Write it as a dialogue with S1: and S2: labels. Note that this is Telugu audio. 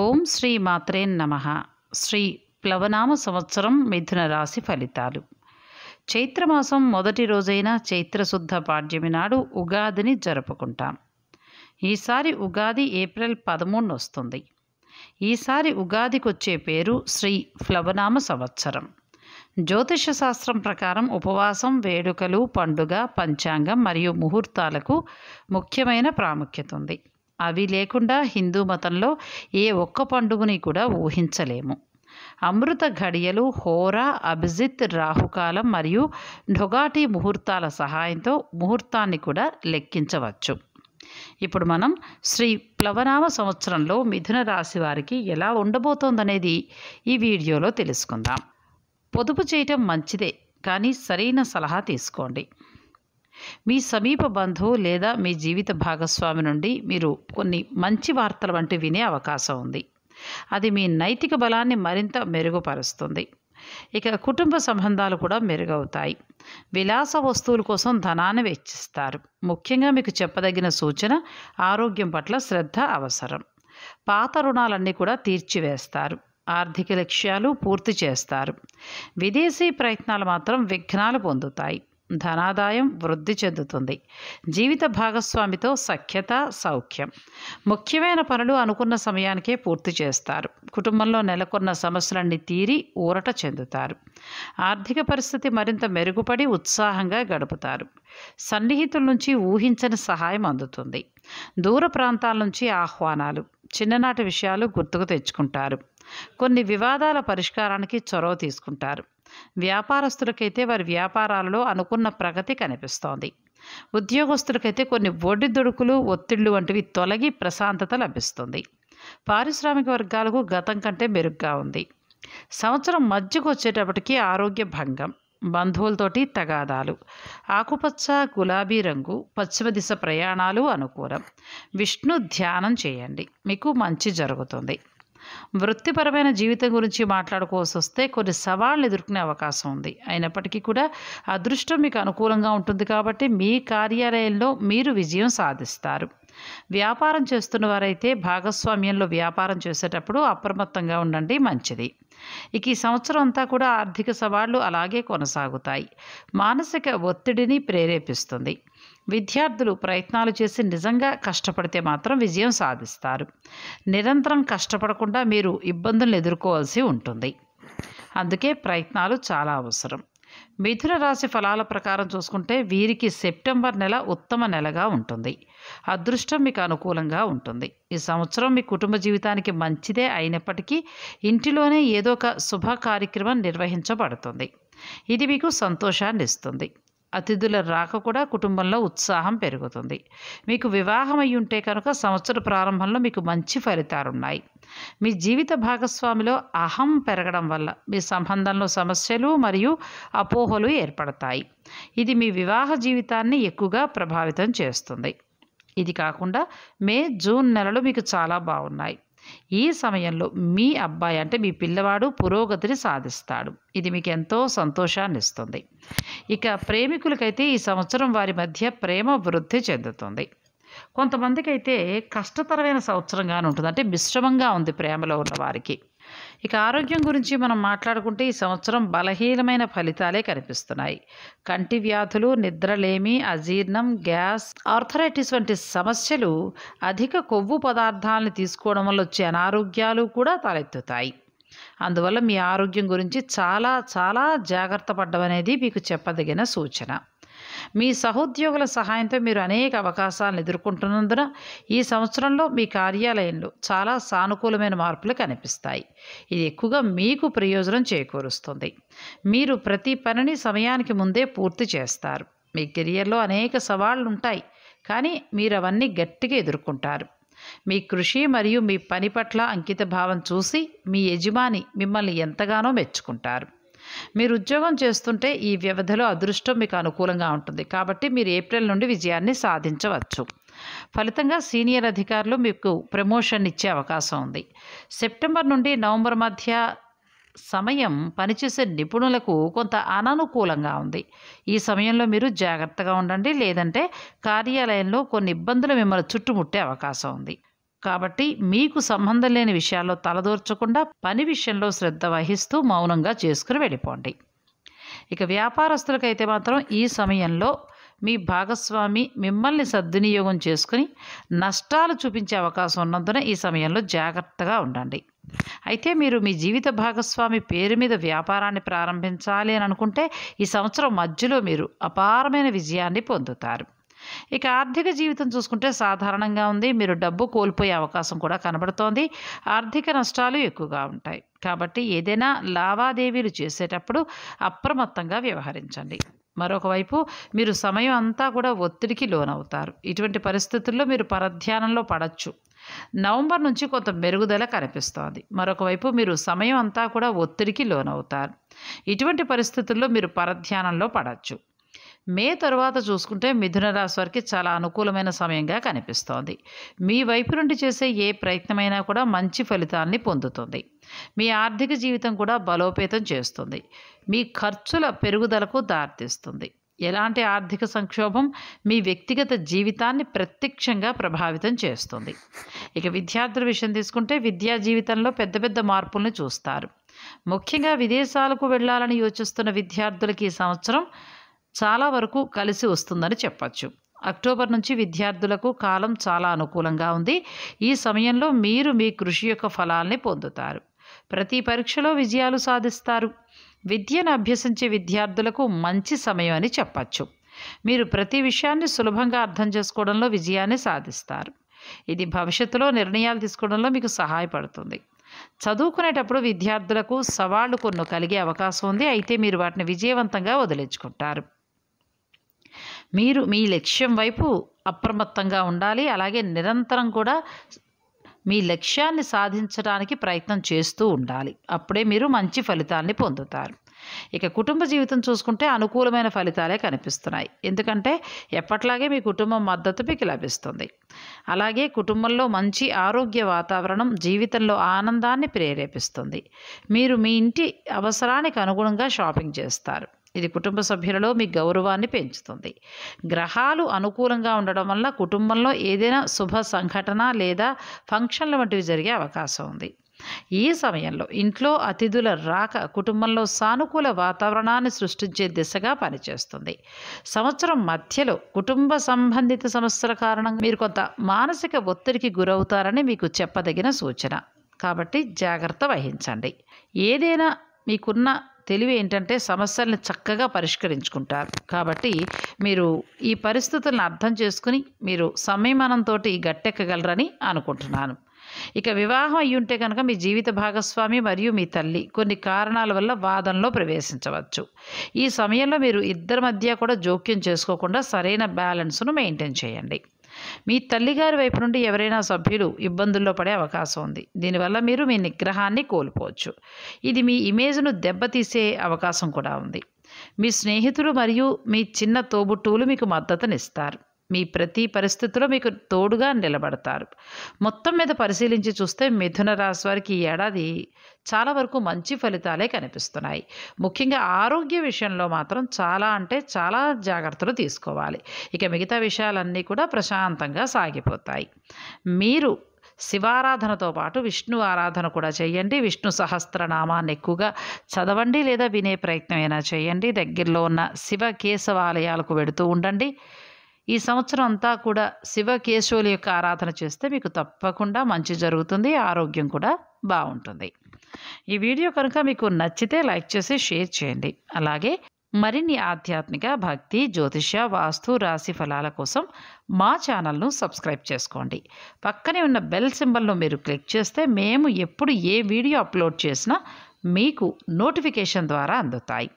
S1: ఓం శ్రీ మాత్రే నమ శ్రీ ప్లవనామ సంవత్సరం మిథున రాశి ఫలితాలు చైత్రమాసం మొదటి రోజైన చైత్రశుద్ధ పాడ్యమి నాడు ఉగాదిని జరుపుకుంటాం ఈసారి ఉగాది ఏప్రిల్ పదమూడు వస్తుంది ఈసారి ఉగాదికి వచ్చే పేరు శ్రీ ప్లవనామ సంవత్సరం జ్యోతిష శాస్త్రం ప్రకారం ఉపవాసం వేడుకలు పండుగ పంచాంగం మరియు ముహూర్తాలకు ముఖ్యమైన ప్రాముఖ్యత ఉంది అవి లేకుండా హిందూ మతంలో ఏ ఒక్క పండుగని కూడా ఊహించలేము అమృత ఘడియలు హోరా అభిజిత్ రాహుకాలం మరియు ఢొగాటి ముహూర్తాల సహాయంతో ముహూర్తాన్ని కూడా లెక్కించవచ్చు ఇప్పుడు మనం శ్రీ ప్లవనామ సంవత్సరంలో మిథున రాశి వారికి ఎలా ఉండబోతోందనేది ఈ వీడియోలో తెలుసుకుందాం పొదుపు చేయటం మంచిదే కానీ సరైన సలహా తీసుకోండి మీ సమీప బంధువు లేదా మీ జీవిత భాగస్వామి నుండి మీరు కొన్ని మంచి వార్తలు వంటి వినే అవకాశం ఉంది అది మీ నైతిక బలాన్ని మరింత మెరుగుపరుస్తుంది ఇక కుటుంబ సంబంధాలు కూడా మెరుగవుతాయి విలాస వస్తువుల కోసం ధనాన్ని వెచ్చిస్తారు ముఖ్యంగా మీకు చెప్పదగిన సూచన ఆరోగ్యం పట్ల శ్రద్ధ అవసరం పాత రుణాలన్నీ కూడా తీర్చివేస్తారు ఆర్థిక లక్ష్యాలు పూర్తి చేస్తారు విదేశీ ప్రయత్నాలు మాత్రం విఘ్నాలు పొందుతాయి ధనాదాయం వృద్ధి చెందుతుంది జీవిత భాగస్వామితో సఖ్యత సౌఖ్యం ముఖ్యమైన పనులు అనుకున్న సమయానికే పూర్తి చేస్తారు కుటుంబంలో నెలకొన్న సమస్యలన్నీ తీరి ఊరట చెందుతారు ఆర్థిక పరిస్థితి మరింత మెరుగుపడి ఉత్సాహంగా గడుపుతారు సన్నిహితుల నుంచి ఊహించని సహాయం అందుతుంది దూర ప్రాంతాల నుంచి ఆహ్వానాలు చిన్ననాటి విషయాలు గుర్తుకు తెచ్చుకుంటారు కొన్ని వివాదాల పరిష్కారానికి చొరవ తీసుకుంటారు వ్యాపారస్తులకైతే వారి వ్యాపారాలలో అనుకున్న ప్రగతి కనిపిస్తోంది ఉద్యోగస్తులకైతే కొన్ని దొడుకులు ఒత్తిళ్లు వంటివి తొలగి ప్రశాంతత లభిస్తుంది పారిశ్రామిక వర్గాలకు గతం కంటే మెరుగ్గా ఉంది సంవత్సరం మధ్యకు వచ్చేటప్పటికి ఆరోగ్య భంగం బంధువులతోటి తగాదాలు ఆకుపచ్చ గులాబీ రంగు పశ్చిమ దిశ ప్రయాణాలు అనుకూలం విష్ణు ధ్యానం చేయండి మీకు మంచి జరుగుతుంది వృత్తిపరమైన జీవితం గురించి మాట్లాడుకోవాల్సి వస్తే కొన్ని సవాళ్ళు ఎదుర్కొనే అవకాశం ఉంది అయినప్పటికీ కూడా అదృష్టం మీకు అనుకూలంగా ఉంటుంది కాబట్టి మీ కార్యాలయంలో మీరు విజయం సాధిస్తారు వ్యాపారం చేస్తున్న వారైతే భాగస్వామ్యంలో వ్యాపారం చేసేటప్పుడు అప్రమత్తంగా ఉండండి మంచిది ఇక ఈ సంవత్సరం అంతా కూడా ఆర్థిక సవాళ్లు అలాగే కొనసాగుతాయి మానసిక ఒత్తిడిని ప్రేరేపిస్తుంది విద్యార్థులు ప్రయత్నాలు చేసి నిజంగా కష్టపడితే మాత్రం విజయం సాధిస్తారు నిరంతరం కష్టపడకుండా మీరు ఇబ్బందులను ఎదుర్కోవాల్సి ఉంటుంది అందుకే ప్రయత్నాలు చాలా అవసరం మిథున రాశి ఫలాల ప్రకారం చూసుకుంటే వీరికి సెప్టెంబర్ నెల ఉత్తమ నెలగా ఉంటుంది అదృష్టం మీకు అనుకూలంగా ఉంటుంది ఈ సంవత్సరం మీ కుటుంబ జీవితానికి మంచిదే అయినప్పటికీ ఇంటిలోనే ఏదో ఒక శుభ కార్యక్రమం నిర్వహించబడుతుంది ఇది మీకు సంతోషాన్ని ఇస్తుంది అతిథుల రాక కూడా కుటుంబంలో ఉత్సాహం పెరుగుతుంది మీకు వివాహం అయి ఉంటే కనుక సంవత్సర ప్రారంభంలో మీకు మంచి ఫలితాలున్నాయి మీ జీవిత భాగస్వామిలో అహం పెరగడం వల్ల మీ సంబంధంలో సమస్యలు మరియు అపోహలు ఏర్పడతాయి ఇది మీ వివాహ జీవితాన్ని ఎక్కువగా ప్రభావితం చేస్తుంది ఇది కాకుండా మే జూన్ నెలలు మీకు చాలా బాగున్నాయి ఈ సమయంలో మీ అబ్బాయి అంటే మీ పిల్లవాడు పురోగతిని సాధిస్తాడు ఇది మీకు ఎంతో సంతోషాన్ని ఇస్తుంది ఇక ప్రేమికులకైతే ఈ సంవత్సరం వారి మధ్య ప్రేమ వృద్ధి చెందుతుంది కొంతమందికి అయితే కష్టతరమైన సంవత్సరంగానే ఉంటుంది అంటే మిశ్రమంగా ఉంది ప్రేమలో ఉన్న వారికి ఇక ఆరోగ్యం గురించి మనం మాట్లాడుకుంటే ఈ సంవత్సరం బలహీనమైన ఫలితాలే కనిపిస్తున్నాయి కంటి వ్యాధులు నిద్రలేమి అజీర్ణం గ్యాస్ ఆర్థరైటిస్ వంటి సమస్యలు అధిక కొవ్వు పదార్థాలను తీసుకోవడం వల్ల వచ్చే అనారోగ్యాలు కూడా తలెత్తుతాయి అందువల్ల మీ ఆరోగ్యం గురించి చాలా చాలా జాగ్రత్త పడ్డం అనేది మీకు చెప్పదగిన సూచన మీ సహోద్యోగుల సహాయంతో మీరు అనేక అవకాశాలను ఎదుర్కొంటున్నందున ఈ సంవత్సరంలో మీ కార్యాలయంలో చాలా సానుకూలమైన మార్పులు కనిపిస్తాయి ఇది ఎక్కువగా మీకు ప్రయోజనం చేకూరుస్తుంది మీరు ప్రతి పనిని సమయానికి ముందే పూర్తి చేస్తారు మీ కెరియర్లో అనేక సవాళ్లు ఉంటాయి కానీ మీరు అవన్నీ గట్టిగా ఎదుర్కొంటారు మీ కృషి మరియు మీ పని పట్ల అంకిత భావం చూసి మీ యజమాని మిమ్మల్ని ఎంతగానో మెచ్చుకుంటారు మీరు ఉద్యోగం చేస్తుంటే ఈ వ్యవధిలో అదృష్టం మీకు అనుకూలంగా ఉంటుంది కాబట్టి మీరు ఏప్రిల్ నుండి విజయాన్ని సాధించవచ్చు ఫలితంగా సీనియర్ అధికారులు మీకు ప్రమోషన్ ఇచ్చే అవకాశం ఉంది సెప్టెంబర్ నుండి నవంబర్ మధ్య సమయం పనిచేసే నిపుణులకు కొంత అననుకూలంగా ఉంది ఈ సమయంలో మీరు జాగ్రత్తగా ఉండండి లేదంటే కార్యాలయంలో కొన్ని ఇబ్బందులు మిమ్మల్ని చుట్టుముట్టే అవకాశం ఉంది కాబట్టి మీకు సంబంధం లేని విషయాల్లో తలదూర్చకుండా పని విషయంలో శ్రద్ధ వహిస్తూ మౌనంగా చేసుకుని వెళ్ళిపోండి ఇక వ్యాపారస్తులకైతే మాత్రం ఈ సమయంలో మీ భాగస్వామి మిమ్మల్ని సద్వినియోగం చేసుకుని నష్టాలు చూపించే అవకాశం ఉన్నందున ఈ సమయంలో జాగ్రత్తగా ఉండండి అయితే మీరు మీ జీవిత భాగస్వామి పేరు మీద వ్యాపారాన్ని ప్రారంభించాలి అని అనుకుంటే ఈ సంవత్సరం మధ్యలో మీరు అపారమైన విజయాన్ని పొందుతారు ఇక ఆర్థిక జీవితం చూసుకుంటే సాధారణంగా ఉంది మీరు డబ్బు కోల్పోయే అవకాశం కూడా కనబడుతోంది ఆర్థిక నష్టాలు ఎక్కువగా ఉంటాయి కాబట్టి ఏదైనా లావాదేవీలు చేసేటప్పుడు అప్రమత్తంగా వ్యవహరించండి మరొకవైపు మీరు సమయం అంతా కూడా ఒత్తిడికి లోనవుతారు ఇటువంటి పరిస్థితుల్లో మీరు పరధ్యానంలో పడచ్చు నవంబర్ నుంచి కొంత మెరుగుదల కనిపిస్తోంది మరొకవైపు మీరు సమయం అంతా కూడా ఒత్తిడికి లోనవుతారు ఇటువంటి పరిస్థితుల్లో మీరు పరధ్యానంలో పడవచ్చు మే తర్వాత చూసుకుంటే మిథున రాశి వారికి చాలా అనుకూలమైన సమయంగా కనిపిస్తోంది మీ వైపు నుండి చేసే ఏ ప్రయత్నమైనా కూడా మంచి ఫలితాన్ని పొందుతుంది మీ ఆర్థిక జీవితం కూడా బలోపేతం చేస్తుంది మీ ఖర్చుల పెరుగుదలకు దారితీస్తుంది ఎలాంటి ఆర్థిక సంక్షోభం మీ వ్యక్తిగత జీవితాన్ని ప్రత్యక్షంగా ప్రభావితం చేస్తుంది ఇక విద్యార్థుల విషయం తీసుకుంటే విద్యా జీవితంలో పెద్ద పెద్ద మార్పుల్ని చూస్తారు ముఖ్యంగా విదేశాలకు వెళ్ళాలని యోచిస్తున్న విద్యార్థులకి ఈ సంవత్సరం చాలా వరకు కలిసి వస్తుందని చెప్పచ్చు అక్టోబర్ నుంచి విద్యార్థులకు కాలం చాలా అనుకూలంగా ఉంది ఈ సమయంలో మీరు మీ కృషి యొక్క ఫలాల్ని పొందుతారు ప్రతి పరీక్షలో విజయాలు సాధిస్తారు విద్యను అభ్యసించే విద్యార్థులకు మంచి సమయం అని చెప్పచ్చు మీరు ప్రతి విషయాన్ని సులభంగా అర్థం చేసుకోవడంలో విజయాన్ని సాధిస్తారు ఇది భవిష్యత్తులో నిర్ణయాలు తీసుకోవడంలో మీకు సహాయపడుతుంది చదువుకునేటప్పుడు విద్యార్థులకు సవాళ్లు కొన్ని కలిగే అవకాశం ఉంది అయితే మీరు వాటిని విజయవంతంగా వదిలించుకుంటారు మీరు మీ లక్ష్యం వైపు అప్రమత్తంగా ఉండాలి అలాగే నిరంతరం కూడా మీ లక్ష్యాన్ని సాధించడానికి ప్రయత్నం చేస్తూ ఉండాలి అప్పుడే మీరు మంచి ఫలితాన్ని పొందుతారు ఇక కుటుంబ జీవితం చూసుకుంటే అనుకూలమైన ఫలితాలే కనిపిస్తున్నాయి ఎందుకంటే ఎప్పట్లాగే మీ కుటుంబం మద్దతు మీకు లభిస్తుంది అలాగే కుటుంబంలో మంచి ఆరోగ్య వాతావరణం జీవితంలో ఆనందాన్ని ప్రేరేపిస్తుంది మీరు మీ ఇంటి అవసరానికి అనుగుణంగా షాపింగ్ చేస్తారు ఇది కుటుంబ సభ్యులలో మీ గౌరవాన్ని పెంచుతుంది గ్రహాలు అనుకూలంగా ఉండడం వల్ల కుటుంబంలో ఏదైనా శుభ సంఘటన లేదా ఫంక్షన్ల వంటివి జరిగే అవకాశం ఉంది ఈ సమయంలో ఇంట్లో అతిథుల రాక కుటుంబంలో సానుకూల వాతావరణాన్ని సృష్టించే దిశగా పనిచేస్తుంది సంవత్సరం మధ్యలో కుటుంబ సంబంధిత సమస్యల కారణంగా మీరు కొంత మానసిక ఒత్తిడికి గురవుతారని మీకు చెప్పదగిన సూచన కాబట్టి జాగ్రత్త వహించండి ఏదైనా మీకున్న తెలివి ఏంటంటే సమస్యల్ని చక్కగా పరిష్కరించుకుంటారు కాబట్టి మీరు ఈ పరిస్థితులను అర్థం చేసుకుని మీరు సంయమనంతో గట్టెక్కగలరని అనుకుంటున్నాను ఇక వివాహం అయ్యుంటే కనుక మీ జీవిత భాగస్వామి మరియు మీ తల్లి కొన్ని కారణాల వల్ల వాదనలో ప్రవేశించవచ్చు ఈ సమయంలో మీరు ఇద్దరి మధ్య కూడా జోక్యం చేసుకోకుండా సరైన బ్యాలెన్స్ను మెయింటైన్ చేయండి మీ తల్లిగారి వైపు నుండి ఎవరైనా సభ్యులు ఇబ్బందుల్లో పడే అవకాశం ఉంది దీనివల్ల మీరు మీ నిగ్రహాన్ని కోల్పోవచ్చు ఇది మీ ఇమేజ్ను దెబ్బతీసే అవకాశం కూడా ఉంది మీ స్నేహితులు మరియు మీ చిన్న తోబుట్టువులు మీకు మద్దతునిస్తారు మీ ప్రతి పరిస్థితిలో మీకు తోడుగా నిలబడతారు మొత్తం మీద పరిశీలించి చూస్తే మిథున రాశి వారికి ఈ ఏడాది చాలా వరకు మంచి ఫలితాలే కనిపిస్తున్నాయి ముఖ్యంగా ఆరోగ్య విషయంలో మాత్రం చాలా అంటే చాలా జాగ్రత్తలు తీసుకోవాలి ఇక మిగతా విషయాలన్నీ కూడా ప్రశాంతంగా సాగిపోతాయి మీరు శివారాధనతో పాటు విష్ణు ఆరాధన కూడా చేయండి విష్ణు సహస్రనామాన్ని ఎక్కువగా చదవండి లేదా వినే ప్రయత్నం అయినా చేయండి దగ్గరలో ఉన్న శివ కేశవాలయాలకు వెడుతూ ఉండండి ఈ సంవత్సరం అంతా కూడా శివ కేశవుల యొక్క ఆరాధన చేస్తే మీకు తప్పకుండా మంచి జరుగుతుంది ఆరోగ్యం కూడా బాగుంటుంది ఈ వీడియో కనుక మీకు నచ్చితే లైక్ చేసి షేర్ చేయండి అలాగే మరిన్ని ఆధ్యాత్మిక భక్తి జ్యోతిష వాస్తు రాశి ఫలాల కోసం మా ఛానల్ను సబ్స్క్రైబ్ చేసుకోండి పక్కనే ఉన్న బెల్ సింబల్ను మీరు క్లిక్ చేస్తే మేము ఎప్పుడు ఏ వీడియో అప్లోడ్ చేసినా మీకు నోటిఫికేషన్ ద్వారా అందుతాయి